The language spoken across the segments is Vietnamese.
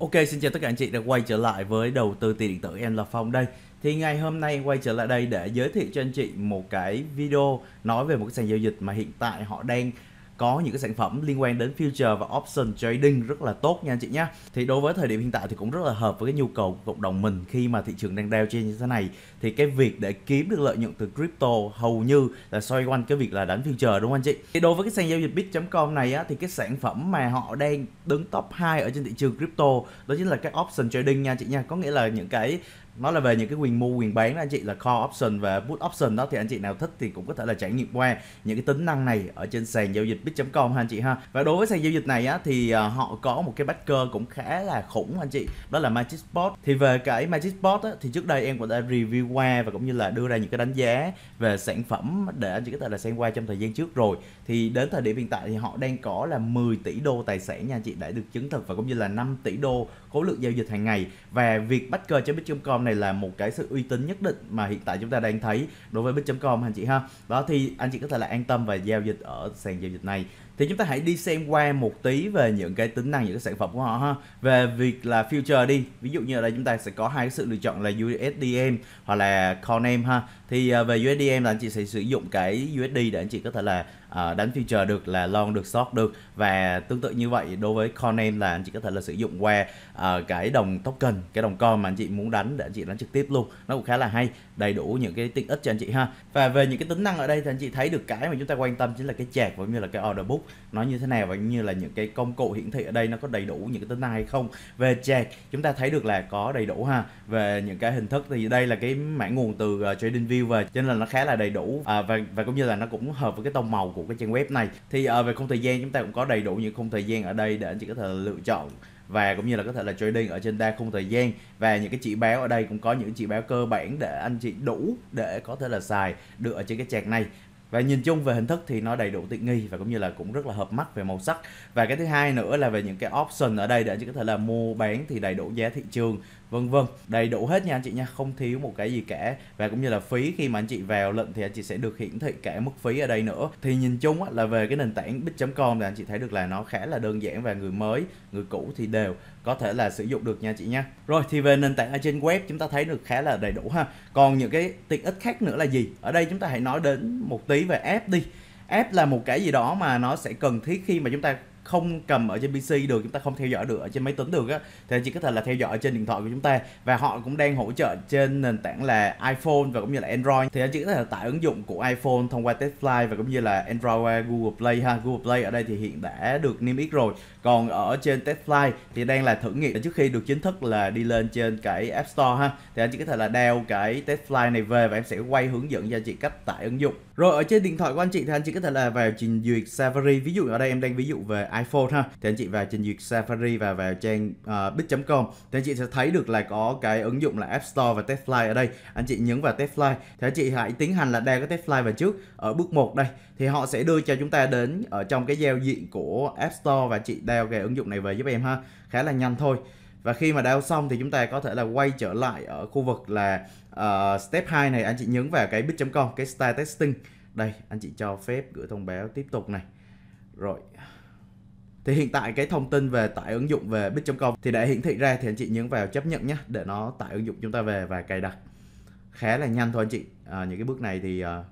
Ok, xin chào tất cả anh chị đã quay trở lại với đầu tư tiền điện tử em là Phong đây. Thì ngày hôm nay quay trở lại đây để giới thiệu cho anh chị một cái video nói về một cái sàn giao dịch mà hiện tại họ đang có những cái sản phẩm liên quan đến future và option trading rất là tốt nha anh chị nhé thì đối với thời điểm hiện tại thì cũng rất là hợp với cái nhu cầu của cộng đồng mình khi mà thị trường đang đeo trên như thế này thì cái việc để kiếm được lợi nhuận từ crypto hầu như là xoay quanh cái việc là đánh future đúng không anh chị thì đối với cái sàn giao dịch bit.com này á thì cái sản phẩm mà họ đang đứng top 2 ở trên thị trường crypto đó chính là cái option trading nha chị nha có nghĩa là những cái nó là về những cái quyền mua quyền bán đó anh chị là call option và put option đó thì anh chị nào thích thì cũng có thể là trải nghiệm qua những cái tính năng này ở trên sàn giao dịch bit.com ha anh chị ha và đối với sàn giao dịch này á thì à, họ có một cái backer cũng khá là khủng anh chị đó là Magic Spot thì về cái Magic Spot á, thì trước đây em cũng đã review qua và cũng như là đưa ra những cái đánh giá về sản phẩm để anh chị có thể là xem qua trong thời gian trước rồi thì đến thời điểm hiện tại thì họ đang có là 10 tỷ đô tài sản nha anh chị đã được chứng thực và cũng như là 5 tỷ đô khối lượng giao dịch hàng ngày và việc backer.bit.com com này là một cái sự uy tín nhất định mà hiện tại chúng ta đang thấy đối với bit com anh chị ha đó thì anh chị có thể là an tâm và giao dịch ở sàn giao dịch này thì chúng ta hãy đi xem qua một tí về những cái tính năng những cái sản phẩm của họ ha về việc là future đi ví dụ như ở đây chúng ta sẽ có hai cái sự lựa chọn là USDM hoặc là CoinEM ha thì uh, về USD là anh chị sẽ sử dụng cái USD để anh chị có thể là uh, đánh future được là long được short được và tương tự như vậy đối với coin em là anh chị có thể là sử dụng qua uh, cái đồng token cái đồng coin mà anh chị muốn đánh để anh chị đánh trực tiếp luôn nó cũng khá là hay đầy đủ những cái tiện ích cho anh chị ha và về những cái tính năng ở đây thì anh chị thấy được cái mà chúng ta quan tâm chính là cái chạc và như là cái order book nó như thế nào và như là những cái công cụ hiển thị ở đây nó có đầy đủ những cái tính năng hay không về chạc chúng ta thấy được là có đầy đủ ha về những cái hình thức thì đây là cái mã nguồn từ uh, TradingView review và cho nên là nó khá là đầy đủ à, và và cũng như là nó cũng hợp với cái tông màu của cái trang web này thì à, về khung thời gian chúng ta cũng có đầy đủ những khung thời gian ở đây để anh chị có thể lựa chọn và cũng như là có thể là trading ở trên đa khung thời gian và những cái chỉ báo ở đây cũng có những chỉ báo cơ bản để anh chị đủ để có thể là xài được ở trên cái trang này và nhìn chung về hình thức thì nó đầy đủ tiện nghi và cũng như là cũng rất là hợp mắt về màu sắc và cái thứ hai nữa là về những cái option ở đây để anh chị có thể là mua bán thì đầy đủ giá thị trường vân vân đầy đủ hết nha anh chị nha không thiếu một cái gì cả và cũng như là phí khi mà anh chị vào lệnh thì anh chị sẽ được hiển thị cả mức phí ở đây nữa thì nhìn chung á, là về cái nền tảng bit.com thì anh chị thấy được là nó khá là đơn giản và người mới người cũ thì đều có thể là sử dụng được nha chị nha rồi thì về nền tảng ở trên web chúng ta thấy được khá là đầy đủ ha còn những cái tiện ích khác nữa là gì ở đây chúng ta hãy nói đến một tí về app đi app là một cái gì đó mà nó sẽ cần thiết khi mà chúng ta không cầm ở trên PC được chúng ta không theo dõi được ở trên máy tính được á thì chỉ có thể là theo dõi trên điện thoại của chúng ta và họ cũng đang hỗ trợ trên nền tảng là iPhone và cũng như là Android thì anh chỉ có thể tải ứng dụng của iPhone thông qua Testfly và cũng như là Android qua Google Play ha Google Play ở đây thì hiện đã được niêm yết rồi còn ở trên Testfly thì đang là thử nghiệm trước khi được chính thức là đi lên trên cái App Store ha thì anh chỉ có thể là đeo cái Testfly này về và em sẽ quay hướng dẫn cho anh chị cách tải ứng dụng rồi ở trên điện thoại của anh chị thì anh chị có thể là vào trình duyệt Safari ví dụ ở đây em đang ví dụ về iPhone ha thì anh chị vào trình duyệt Safari và vào trang uh, ờ, bit.com thì anh chị sẽ thấy được là có cái ứng dụng là App Store và test TestFly ở đây anh chị nhấn vào TestFly thì anh chị hãy tiến hành là đeo cái test TestFly vào trước ở bước 1 đây thì họ sẽ đưa cho chúng ta đến ở trong cái giao diện của App Store và chị đeo cái ứng dụng này về giúp em ha khá là nhanh thôi và khi mà đeo xong thì chúng ta có thể là quay trở lại ở khu vực là uh, step 2 này anh chị nhấn vào cái bit.com cái style testing đây anh chị cho phép gửi thông báo tiếp tục này rồi thì hiện tại cái thông tin về tải ứng dụng về bit.com thì để hiển thị ra thì anh chị nhấn vào chấp nhận nhé để nó tải ứng dụng chúng ta về và cài đặt khá là nhanh thôi anh chị à, những cái bước này thì à,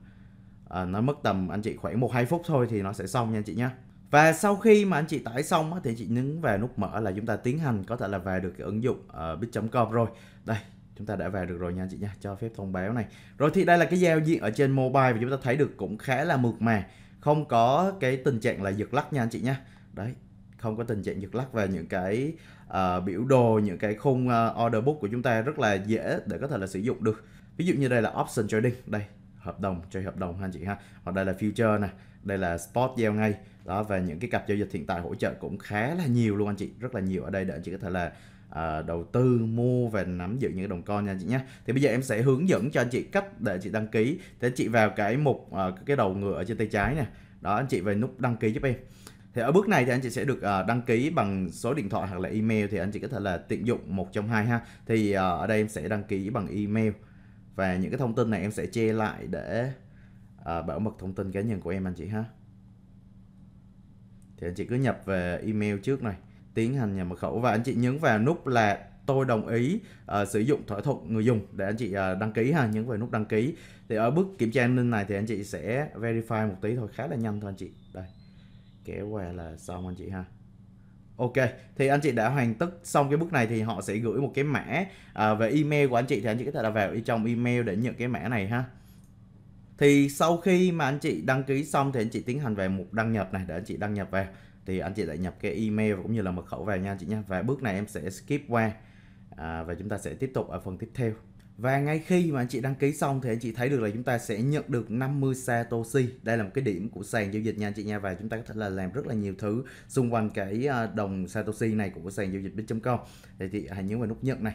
à, nó mất tầm anh chị khoảng một hai phút thôi thì nó sẽ xong nha anh chị nhé và sau khi mà anh chị tải xong thì anh chị nhấn vào nút mở là chúng ta tiến hành có thể là về được cái ứng dụng uh, à, bit.com rồi. Đây, chúng ta đã về được rồi nha anh chị nha, cho phép thông báo này. Rồi thì đây là cái giao diện ở trên mobile và chúng ta thấy được cũng khá là mượt mà, không có cái tình trạng là giật lắc nha anh chị nhé đấy không có tình trạng giật lắc và những cái uh, biểu đồ những cái khung uh, order book của chúng ta rất là dễ để có thể là sử dụng được ví dụ như đây là option trading đây hợp đồng chơi hợp đồng anh chị ha hoặc đây là future nè đây là spot giao ngay đó và những cái cặp giao dịch hiện tại hỗ trợ cũng khá là nhiều luôn anh chị rất là nhiều ở đây để anh chị có thể là à, đầu tư mua và nắm giữ những đồng coin nha anh chị nhé thì bây giờ em sẽ hướng dẫn cho anh chị cách để chị đăng ký để chị vào cái mục à, cái đầu ngựa ở trên tay trái nè đó anh chị về nút đăng ký giúp em thì ở bước này thì anh chị sẽ được uh, đăng ký bằng số điện thoại hoặc là email thì anh chị có thể là tiện dụng một trong hai ha thì uh, ở đây em sẽ đăng ký bằng email và những cái thông tin này em sẽ che lại để uh, bảo mật thông tin cá nhân của em anh chị ha thì anh chị cứ nhập về email trước này tiến hành nhập mật khẩu và anh chị nhấn vào nút là tôi đồng ý uh, sử dụng thỏa thuận người dùng để anh chị uh, đăng ký ha nhấn vào nút đăng ký thì ở bước kiểm tra an ninh này thì anh chị sẽ verify một tí thôi khá là nhanh thôi anh chị đây kéo qua là xong anh chị ha Ok, thì anh chị đã hoàn tất xong cái bước này thì họ sẽ gửi một cái mã à, về email của anh chị thì anh chị có thể là vào trong email để nhận cái mã này ha. Thì sau khi mà anh chị đăng ký xong thì anh chị tiến hành về mục đăng nhập này để anh chị đăng nhập vào. Thì anh chị đã nhập cái email cũng như là mật khẩu vào nha anh chị nha. Và bước này em sẽ skip qua à, và chúng ta sẽ tiếp tục ở phần tiếp theo. Và ngay khi mà anh chị đăng ký xong thì anh chị thấy được là chúng ta sẽ nhận được 50 Satoshi. Đây là một cái điểm của sàn giao dịch nha anh chị nha và chúng ta có thể là làm rất là nhiều thứ xung quanh cái đồng Satoshi này của sàn giao dịch bit.com. Thì chị hãy nhấn vào nút nhận này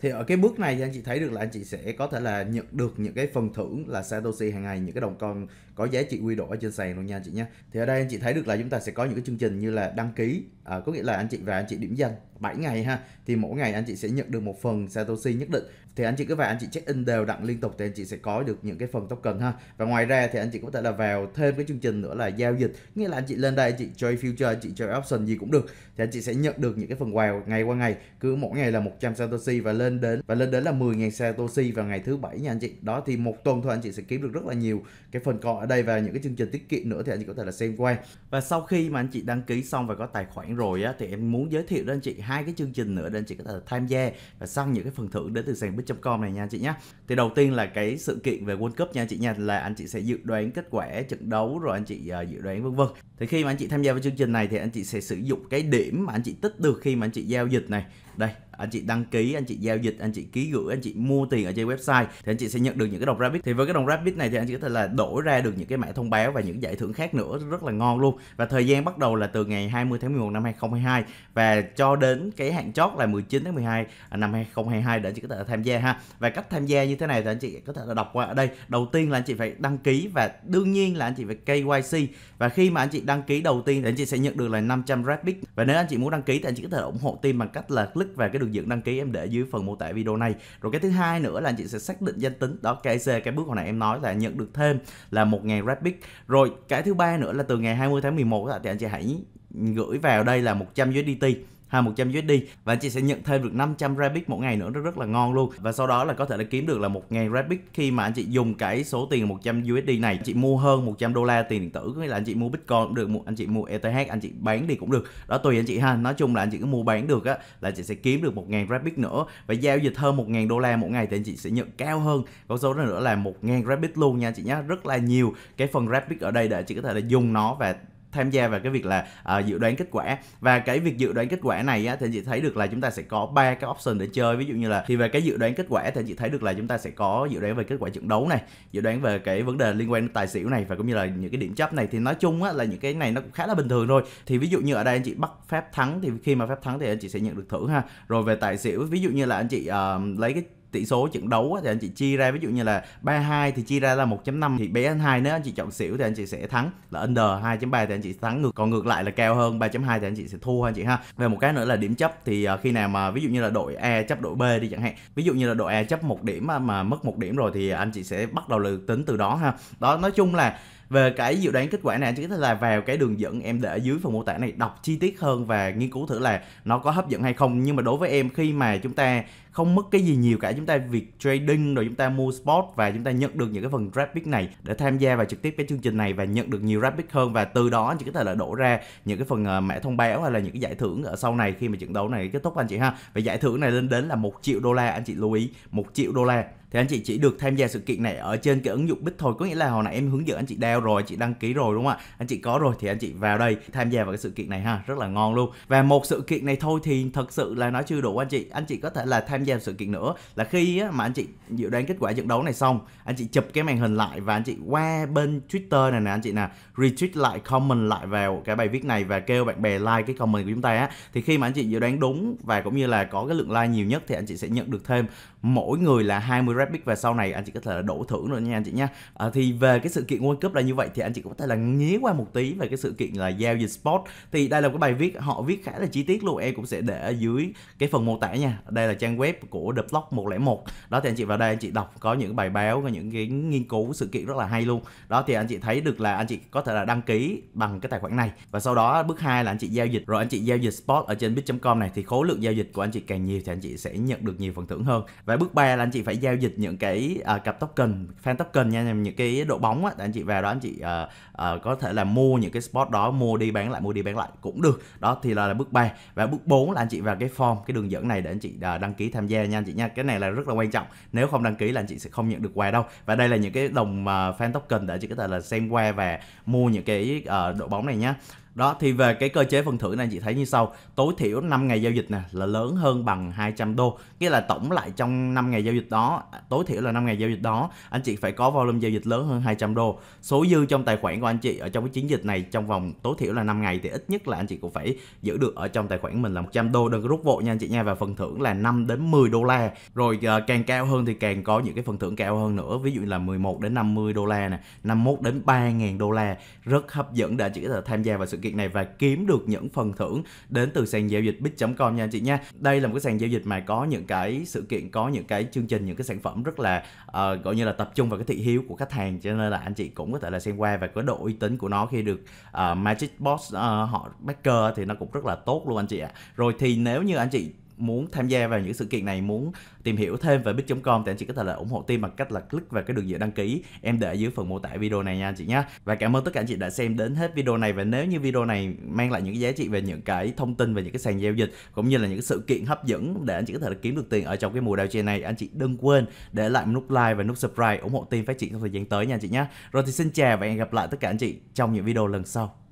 thì ở cái bước này thì anh chị thấy được là anh chị sẽ có thể là nhận được những cái phần thưởng là Satoshi hàng ngày những cái đồng con có giá trị quy đổi trên sàn luôn nha anh chị nhé thì ở đây anh chị thấy được là chúng ta sẽ có những cái chương trình như là đăng ký à, có nghĩa là anh chị và anh chị điểm danh 7 ngày ha thì mỗi ngày anh chị sẽ nhận được một phần Satoshi nhất định thì anh chị cứ vào anh chị check in đều đặn liên tục thì anh chị sẽ có được những cái phần token ha và ngoài ra thì anh chị có thể là vào thêm cái chương trình nữa là giao dịch nghĩa là anh chị lên đây anh chị chơi future anh chị chơi option gì cũng được thì anh chị sẽ nhận được những cái phần quà ngày qua ngày cứ mỗi ngày là 100 satoshi và lên đến và lên đến là 10 ngàn satoshi vào ngày thứ bảy nha anh chị đó thì một tuần thôi anh chị sẽ kiếm được rất là nhiều cái phần còn ở đây và những cái chương trình tiết kiệm nữa thì anh chị có thể là xem qua và sau khi mà anh chị đăng ký xong và có tài khoản rồi á thì em muốn giới thiệu đến anh chị hai cái chương trình nữa để anh chị có thể tham gia và sang những cái phần thưởng đến từ sàn tip.com này nha chị nhé thì đầu tiên là cái sự kiện về World Cup nha chị nha là anh chị sẽ dự đoán kết quả trận đấu rồi anh chị uh, dự đoán vân vân thì khi mà anh chị tham gia vào chương trình này thì anh chị sẽ sử dụng cái điểm mà anh chị tích được khi mà anh chị giao dịch này đây anh chị đăng ký anh chị giao dịch anh chị ký gửi anh chị mua tiền ở trên website thì anh chị sẽ nhận được những cái đồng rabbit thì với cái đồng rabbit này thì anh chị có thể là đổi ra được những cái mã thông báo và những giải thưởng khác nữa rất là ngon luôn và thời gian bắt đầu là từ ngày 20 tháng 11 năm 2022 và cho đến cái hạn chót là 19 tháng 12 năm 2022 để anh chị có thể tham gia ha và cách tham gia như thế này thì anh chị có thể là đọc qua ở đây đầu tiên là anh chị phải đăng ký và đương nhiên là anh chị phải KYC và khi mà anh chị đăng ký đầu tiên thì anh chị sẽ nhận được là 500 rabbit và nếu anh chị muốn đăng ký thì anh chị có thể ủng hộ team bằng cách là click vào cái đường đường dẫn đăng ký em để dưới phần mô tả video này rồi cái thứ hai nữa là anh chị sẽ xác định danh tính đó KC cái bước hồi nãy em nói là nhận được thêm là một ngàn rapid rồi cái thứ ba nữa là từ ngày 20 tháng 11 thì anh chị hãy gửi vào đây là 100 USDT ha 100 USD và anh chị sẽ nhận thêm được 500 Rabbit mỗi ngày nữa nó rất là ngon luôn và sau đó là có thể là kiếm được là 1.000 Rabbit khi mà anh chị dùng cái số tiền 100 USD này anh chị mua hơn 100 đô la tiền điện tử có nghĩa là anh chị mua Bitcoin cũng được anh chị mua ETH anh chị bán đi cũng được đó tùy anh chị ha nói chung là anh chị cứ mua bán được á là chị sẽ kiếm được 1.000 Rabbit nữa và giao dịch hơn 1.000 đô la mỗi ngày thì anh chị sẽ nhận cao hơn con số đó nữa là 1.000 Rabbit luôn nha chị nhé rất là nhiều cái phần Rabbit ở đây để chị có thể là dùng nó và tham gia vào cái việc là uh, dự đoán kết quả và cái việc dự đoán kết quả này á thì chị thấy được là chúng ta sẽ có ba cái option để chơi ví dụ như là thì về cái dự đoán kết quả thì chị thấy được là chúng ta sẽ có dự đoán về kết quả trận đấu này dự đoán về cái vấn đề liên quan đến tài xỉu này và cũng như là những cái điểm chấp này thì nói chung á là những cái này nó cũng khá là bình thường thôi thì ví dụ như ở đây anh chị bắt phép thắng thì khi mà phép thắng thì anh chị sẽ nhận được thưởng ha rồi về tài xỉu ví dụ như là anh chị uh, lấy cái tỷ số trận đấu thì anh chị chia ra ví dụ như là 32 thì chia ra là 1.5 thì bé 2 nếu anh chị chọn xỉu thì anh chị sẽ thắng là under 2.3 thì anh chị thắng ngược còn ngược lại là cao hơn 3.2 thì anh chị sẽ thua anh chị ha và một cái nữa là điểm chấp thì à, khi nào mà ví dụ như là đội A chấp đội B đi chẳng hạn ví dụ như là đội A chấp một điểm mà, mà mất một điểm rồi thì anh chị sẽ bắt đầu là tính từ đó ha đó nói chung là về cái dự đoán kết quả này chính là vào cái đường dẫn em để ở dưới phần mô tả này đọc chi tiết hơn và nghiên cứu thử là nó có hấp dẫn hay không nhưng mà đối với em khi mà chúng ta không mất cái gì nhiều cả chúng ta việc trading rồi chúng ta mua spot và chúng ta nhận được những cái phần rapid này để tham gia vào trực tiếp cái chương trình này và nhận được nhiều rapid hơn và từ đó chỉ có thể là đổ ra những cái phần ờ, mã thông báo hay là những cái giải thưởng ở sau này khi mà trận đấu này kết thúc anh chị ha và giải thưởng này lên đến là một triệu đô la anh chị lưu ý một triệu đô la thì anh chị chỉ được tham gia sự kiện này ở trên cái ứng dụng bích thôi có nghĩa là hồi nãy em hướng dẫn anh chị đeo rồi chị đăng ký rồi đúng không ạ anh chị có rồi thì anh chị vào đây tham gia vào cái sự kiện này ha rất là ngon luôn và một sự kiện này thôi thì thật sự là nó chưa đủ anh chị anh chị có thể là tham gia sự kiện nữa là khi mà anh chị dự đoán kết quả trận đấu này xong anh chị chụp cái màn hình lại và anh chị qua bên twitter này nè anh chị nè retweet lại comment lại vào cái bài viết này và kêu bạn bè like cái comment của chúng ta á thì khi mà anh chị dự đoán đúng và cũng như là có cái lượng like nhiều nhất thì anh chị sẽ nhận được thêm mỗi người là 20 rapid và sau này anh chị có thể là đổ thưởng rồi nha anh chị nha à, thì về cái sự kiện World Cup là như vậy thì anh chị cũng có thể là nghé qua một tí về cái sự kiện là giao dịch sport thì đây là cái bài viết họ viết khá là chi tiết luôn em cũng sẽ để ở dưới cái phần mô tả nha đây là trang web của The Block 101 đó thì anh chị vào đây anh chị đọc có những bài báo và những cái nghiên cứu sự kiện rất là hay luôn đó thì anh chị thấy được là anh chị có thể là đăng ký bằng cái tài khoản này và sau đó bước hai là anh chị giao dịch rồi anh chị giao dịch sport ở trên bit.com này thì khối lượng giao dịch của anh chị càng nhiều thì anh chị sẽ nhận được nhiều phần thưởng hơn và phải bước 3 là anh chị phải giao dịch những cái uh, cặp token fan token nha những cái độ bóng á anh chị vào đó anh chị uh, uh, có thể là mua những cái spot đó mua đi bán lại mua đi bán lại cũng được đó thì là, là bước 3 và bước 4 là anh chị vào cái form cái đường dẫn này để anh chị uh, đăng ký tham gia nha anh chị nha cái này là rất là quan trọng nếu không đăng ký là anh chị sẽ không nhận được quà đâu và đây là những cái đồng uh, fan token để anh chị có thể là xem qua và mua những cái uh, đội bóng này nhá đó thì về cái cơ chế phần thưởng này chị thấy như sau tối thiểu 5 ngày giao dịch nè là lớn hơn bằng 200 đô nghĩa là tổng lại trong 5 ngày giao dịch đó à, tối thiểu là 5 ngày giao dịch đó anh chị phải có volume giao dịch lớn hơn 200 đô số dư trong tài khoản của anh chị ở trong cái chiến dịch này trong vòng tối thiểu là 5 ngày thì ít nhất là anh chị cũng phải giữ được ở trong tài khoản mình là 100 đô đừng có rút vội nha anh chị nha và phần thưởng là 5 đến 10 đô la rồi ờ, càng cao hơn thì càng có những cái phần thưởng cao hơn nữa ví dụ là 11 đến 50 đô la nè 51 đến 3.000 đô la rất hấp dẫn để anh chị có thể tham gia vào sự kiện kiện này và kiếm được những phần thưởng đến từ sàn giao dịch bit.com nha anh chị nha đây là một cái sàn giao dịch mà có những cái sự kiện có những cái chương trình những cái sản phẩm rất là uh, gọi như là tập trung vào cái thị hiếu của khách hàng cho nên là anh chị cũng có thể là xem qua và có độ uy tín của nó khi được uh, Magic Boss uh, họ backer thì nó cũng rất là tốt luôn anh chị ạ à. rồi thì nếu như anh chị muốn tham gia vào những sự kiện này muốn tìm hiểu thêm về bit.com thì anh chị có thể là ủng hộ team bằng cách là click vào cái đường dẫn đăng ký em để dưới phần mô tả video này nha anh chị nhé và cảm ơn tất cả anh chị đã xem đến hết video này và nếu như video này mang lại những cái giá trị về những cái thông tin về những cái sàn giao dịch cũng như là những cái sự kiện hấp dẫn để anh chị có thể là kiếm được tiền ở trong cái mùa đào trên này anh chị đừng quên để lại nút like và nút subscribe ủng hộ team phát triển trong thời gian tới nha anh chị nhé rồi thì xin chào và hẹn gặp lại tất cả anh chị trong những video lần sau